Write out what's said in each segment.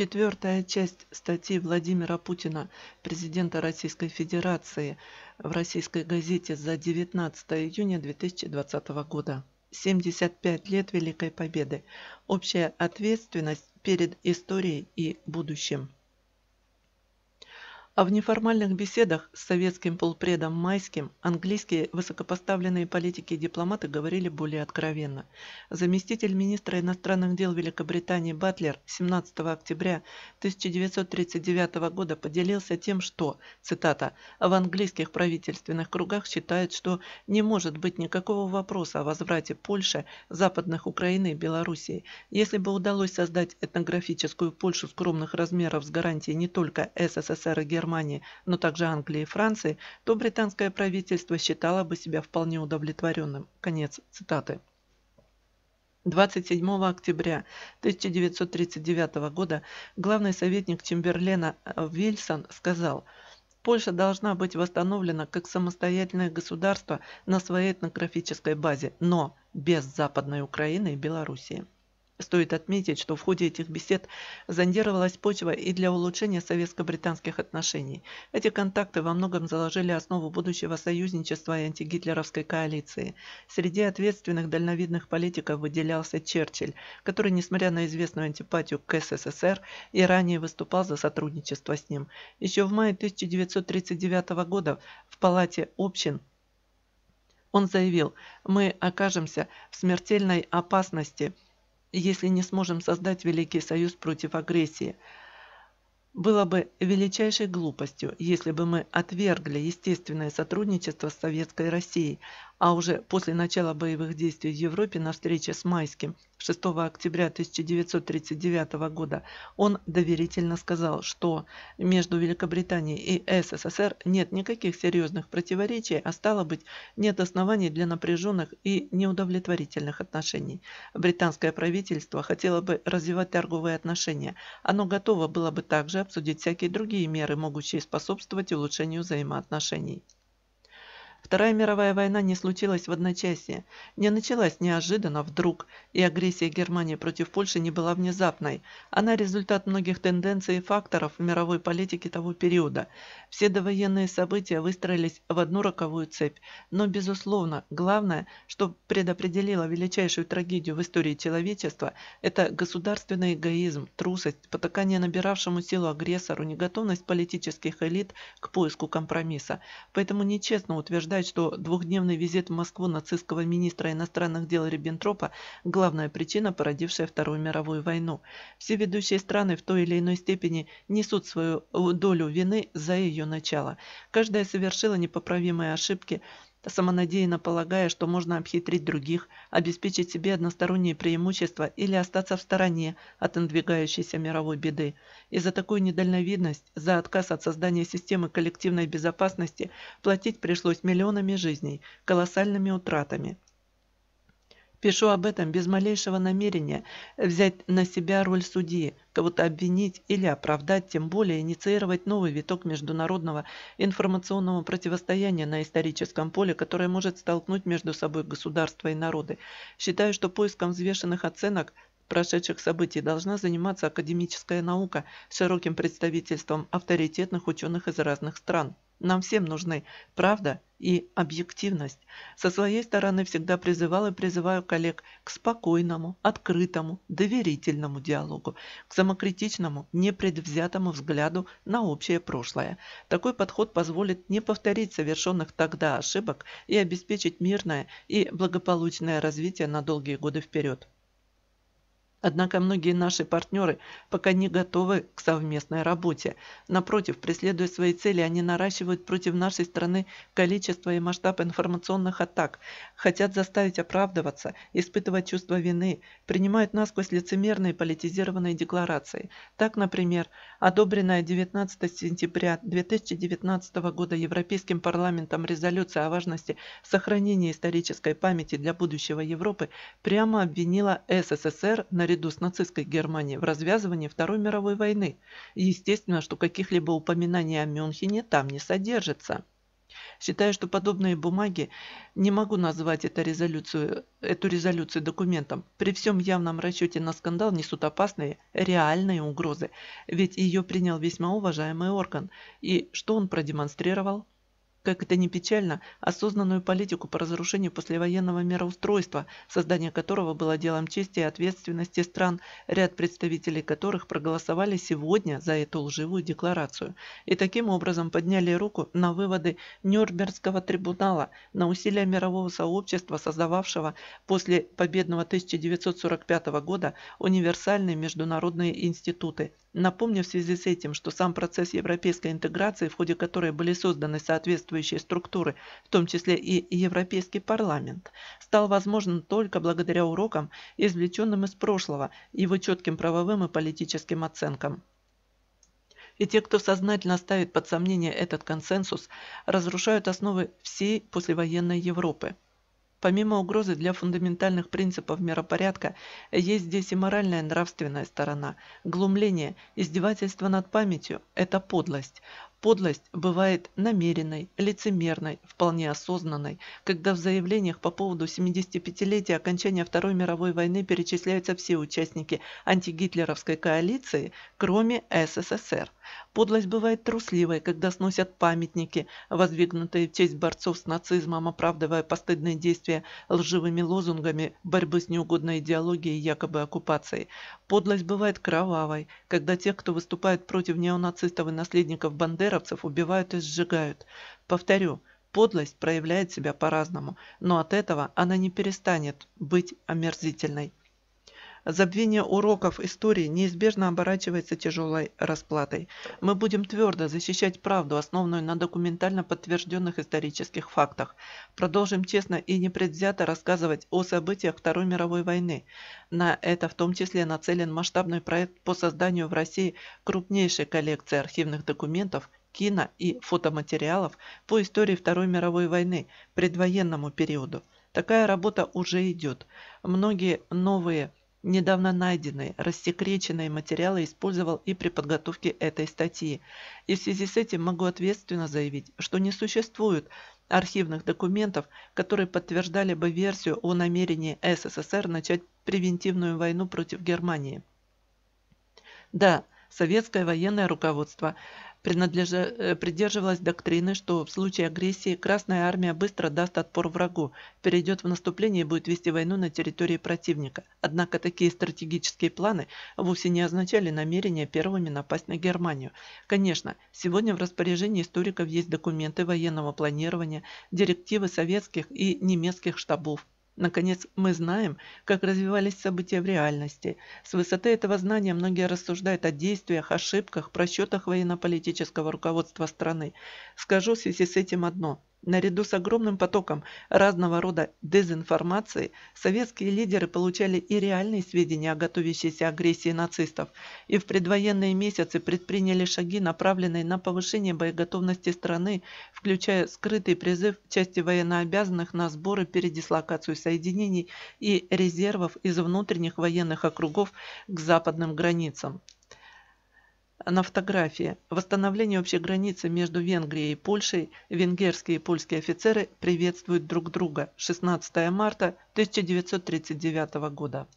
Четвертая часть статьи Владимира Путина, президента Российской Федерации, в российской газете за 19 июня 2020 года. 75 лет Великой Победы. Общая ответственность перед историей и будущим. А в неформальных беседах с советским полпредом Майским английские высокопоставленные политики и дипломаты говорили более откровенно. Заместитель министра иностранных дел Великобритании Батлер 17 октября 1939 года поделился тем, что, цитата, «в английских правительственных кругах считают, что не может быть никакого вопроса о возврате Польши, западных Украины и Белоруссии. Если бы удалось создать этнографическую Польшу скромных размеров с гарантией не только СССР и Германии, Германии, но также Англии и Франции, то британское правительство считало бы себя вполне удовлетворенным. Конец цитаты. 27 октября 1939 года главный советник Чемберлена э, Вильсон сказал «Польша должна быть восстановлена как самостоятельное государство на своей этнографической базе, но без Западной Украины и Белоруссии». Стоит отметить, что в ходе этих бесед зондировалась почва и для улучшения советско-британских отношений. Эти контакты во многом заложили основу будущего союзничества и антигитлеровской коалиции. Среди ответственных дальновидных политиков выделялся Черчилль, который, несмотря на известную антипатию к СССР, и ранее выступал за сотрудничество с ним. Еще в мае 1939 года в Палате общин он заявил, мы окажемся в смертельной опасности – если не сможем создать Великий Союз против агрессии. Было бы величайшей глупостью, если бы мы отвергли естественное сотрудничество с Советской Россией, а уже после начала боевых действий в Европе на встрече с Майским 6 октября 1939 года он доверительно сказал, что между Великобританией и СССР нет никаких серьезных противоречий, а стало быть, нет оснований для напряженных и неудовлетворительных отношений. Британское правительство хотело бы развивать торговые отношения. Оно готово было бы также обсудить всякие другие меры, могущие способствовать улучшению взаимоотношений. Вторая мировая война не случилась в одночасье, не началась неожиданно, вдруг, и агрессия Германии против Польши не была внезапной. Она результат многих тенденций и факторов в мировой политике того периода. Все довоенные события выстроились в одну роковую цепь, но, безусловно, главное, что предопределило величайшую трагедию в истории человечества, это государственный эгоизм, трусость, потакание набиравшему силу агрессору, неготовность политических элит к поиску компромисса. Поэтому нечестно утверждать, утверждает, что двухдневный визит в Москву нацистского министра иностранных дел Риббентропа – главная причина, породившая Вторую мировую войну. Все ведущие страны в той или иной степени несут свою э, долю вины за ее начало. Каждая совершила непоправимые ошибки – самонадеянно полагая, что можно обхитрить других, обеспечить себе односторонние преимущества или остаться в стороне от надвигающейся мировой беды. И за такую недальновидность, за отказ от создания системы коллективной безопасности платить пришлось миллионами жизней, колоссальными утратами. Пишу об этом без малейшего намерения взять на себя роль судьи, кого-то обвинить или оправдать, тем более инициировать новый виток международного информационного противостояния на историческом поле, которое может столкнуть между собой государства и народы. Считаю, что поиском взвешенных оценок прошедших событий должна заниматься академическая наука с широким представительством авторитетных ученых из разных стран. Нам всем нужны правда и объективность. Со своей стороны всегда призывал и призываю коллег к спокойному, открытому, доверительному диалогу, к самокритичному, непредвзятому взгляду на общее прошлое. Такой подход позволит не повторить совершенных тогда ошибок и обеспечить мирное и благополучное развитие на долгие годы вперед. Однако многие наши партнеры пока не готовы к совместной работе. Напротив, преследуя свои цели, они наращивают против нашей страны количество и масштаб информационных атак, хотят заставить оправдываться, испытывать чувство вины, принимают нас насквозь лицемерные политизированные декларации. Так, например, Одобренная 19 сентября 2019 года Европейским парламентом резолюция о важности сохранения исторической памяти для будущего Европы прямо обвинила СССР наряду с нацистской Германией в развязывании Второй мировой войны. Естественно, что каких-либо упоминаний о Мюнхене там не содержится. Считаю, что подобные бумаги не могу назвать это резолюцию, эту резолюцию документом. При всем явном расчете на скандал несут опасные, реальные угрозы. Ведь ее принял весьма уважаемый орган. И что он продемонстрировал? как это ни печально, осознанную политику по разрушению послевоенного мироустройства, создание которого было делом чести и ответственности стран, ряд представителей которых проголосовали сегодня за эту лживую декларацию и таким образом подняли руку на выводы Нюрнбергского трибунала, на усилия мирового сообщества, создававшего после победного 1945 года универсальные международные институты, Напомню в связи с этим, что сам процесс европейской интеграции, в ходе которой были созданы соответствующие структуры, в том числе и Европейский парламент, стал возможным только благодаря урокам, извлеченным из прошлого, его четким правовым и политическим оценкам. И те, кто сознательно ставит под сомнение этот консенсус, разрушают основы всей послевоенной Европы. Помимо угрозы для фундаментальных принципов миропорядка, есть здесь и моральная и нравственная сторона. Глумление, издевательство над памятью – это подлость. Подлость бывает намеренной, лицемерной, вполне осознанной, когда в заявлениях по поводу 75-летия окончания Второй мировой войны перечисляются все участники антигитлеровской коалиции, кроме СССР. Подлость бывает трусливой, когда сносят памятники, воздвигнутые в честь борцов с нацизмом, оправдывая постыдные действия лживыми лозунгами борьбы с неугодной идеологией якобы оккупацией. Подлость бывает кровавой, когда те, кто выступает против неонацистов и наследников Бандеры, бандеровцев убивают и сжигают. Повторю, подлость проявляет себя по-разному, но от этого она не перестанет быть омерзительной. Забвение уроков истории неизбежно оборачивается тяжелой расплатой. Мы будем твердо защищать правду, основанную на документально подтвержденных исторических фактах. Продолжим честно и непредвзято рассказывать о событиях Второй мировой войны. На это в том числе нацелен масштабный проект по созданию в России крупнейшей коллекции архивных документов кино и фотоматериалов по истории Второй мировой войны, предвоенному периоду. Такая работа уже идет. Многие новые Недавно найденные, рассекреченные материалы использовал и при подготовке этой статьи. И в связи с этим могу ответственно заявить, что не существует архивных документов, которые подтверждали бы версию о намерении СССР начать превентивную войну против Германии. Да, советское военное руководство Э, придерживалась доктрины, что в случае агрессии Красная Армия быстро даст отпор врагу, перейдет в наступление и будет вести войну на территории противника. Однако такие стратегические планы вовсе не означали намерение первыми напасть на Германию. Конечно, сегодня в распоряжении историков есть документы военного планирования, директивы советских и немецких штабов, Наконец, мы знаем, как развивались события в реальности. С высоты этого знания многие рассуждают о действиях, ошибках, просчетах военно-политического руководства страны. Скажу в связи с этим одно. Наряду с огромным потоком разного рода дезинформации, советские лидеры получали и реальные сведения о готовящейся агрессии нацистов, и в предвоенные месяцы предприняли шаги, направленные на повышение боеготовности страны, включая скрытый призыв части военнообязанных на сборы, передислокацию соединений и резервов из внутренних военных округов к западным границам на фотографии. Восстановление общей границы между Венгрией и Польшей. Венгерские и польские офицеры приветствуют друг друга. 16 марта 1939 года.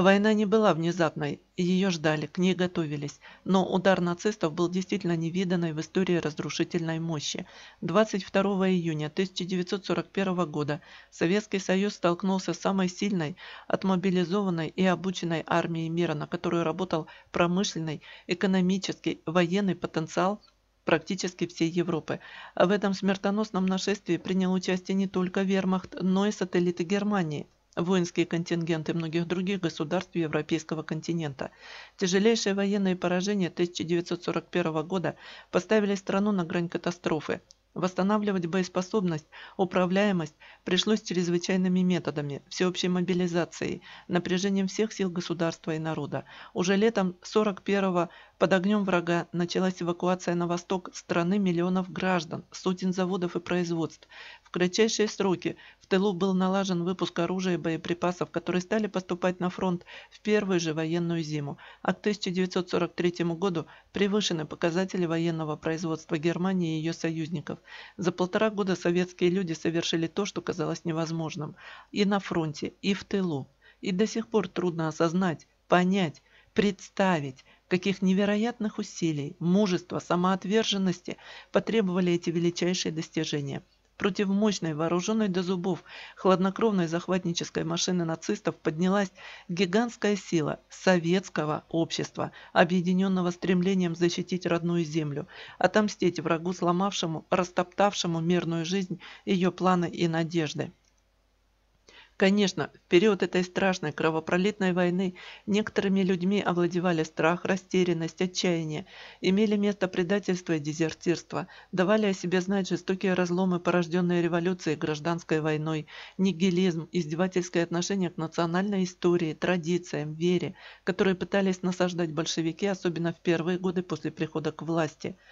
Война не была внезапной, ее ждали, к ней готовились, но удар нацистов был действительно невиданной в истории разрушительной мощи. 22 июня 1941 года Советский Союз столкнулся с самой сильной, отмобилизованной и обученной армией мира, на которую работал промышленный, экономический, военный потенциал практически всей Европы. В этом смертоносном нашествии принял участие не только вермахт, но и сателлиты Германии – воинские контингенты многих других государств Европейского континента. Тяжелейшие военные поражения 1941 года поставили страну на грань катастрофы. Восстанавливать боеспособность, управляемость пришлось чрезвычайными методами, всеобщей мобилизацией, напряжением всех сил государства и народа. Уже летом 41 года под огнем врага началась эвакуация на восток страны миллионов граждан, сотен заводов и производств. В кратчайшие сроки в тылу был налажен выпуск оружия и боеприпасов, которые стали поступать на фронт в первую же военную зиму, а к 1943 году превышены показатели военного производства Германии и ее союзников. За полтора года советские люди совершили то, что казалось невозможным. И на фронте, и в тылу. И до сих пор трудно осознать, понять, представить, каких невероятных усилий, мужества, самоотверженности потребовали эти величайшие достижения – против мощной, вооруженной до зубов, хладнокровной захватнической машины нацистов поднялась гигантская сила советского общества, объединенного стремлением защитить родную землю, отомстить врагу, сломавшему, растоптавшему мирную жизнь, ее планы и надежды. Конечно, в период этой страшной кровопролитной войны некоторыми людьми овладевали страх, растерянность, отчаяние, имели место предательство и дезертирство, давали о себе знать жестокие разломы, порожденные революцией, гражданской войной, нигилизм, издевательское отношение к национальной истории, традициям, вере, которые пытались насаждать большевики, особенно в первые годы после прихода к власти –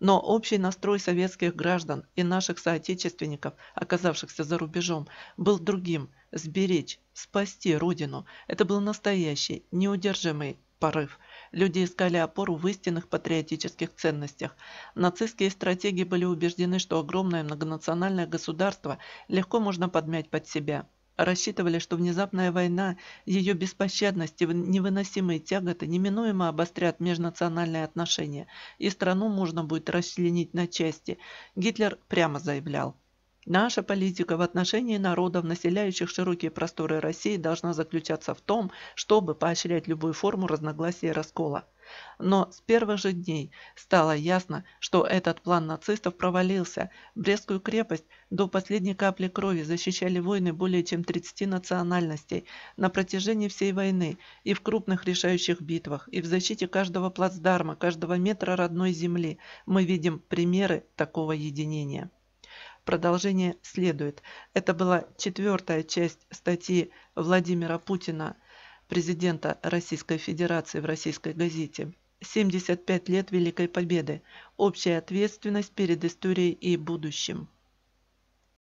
но общий настрой советских граждан и наших соотечественников, оказавшихся за рубежом, был другим – сберечь, спасти Родину. Это был настоящий, неудержимый порыв. Люди искали опору в истинных патриотических ценностях. Нацистские стратеги были убеждены, что огромное многонациональное государство легко можно подмять под себя – рассчитывали, что внезапная война, ее беспощадность и невыносимые тяготы неминуемо обострят межнациональные отношения, и страну можно будет расчленить на части, Гитлер прямо заявлял. Наша политика в отношении народов, населяющих широкие просторы России, должна заключаться в том, чтобы поощрять любую форму разногласия и раскола. Но с первых же дней стало ясно, что этот план нацистов провалился. Брестскую крепость до последней капли крови защищали войны более чем 30 национальностей на протяжении всей войны и в крупных решающих битвах, и в защите каждого плацдарма, каждого метра родной земли мы видим примеры такого единения. Продолжение следует. Это была четвертая часть статьи Владимира Путина президента Российской Федерации в российской газете. 75 лет Великой Победы. Общая ответственность перед историей и будущим.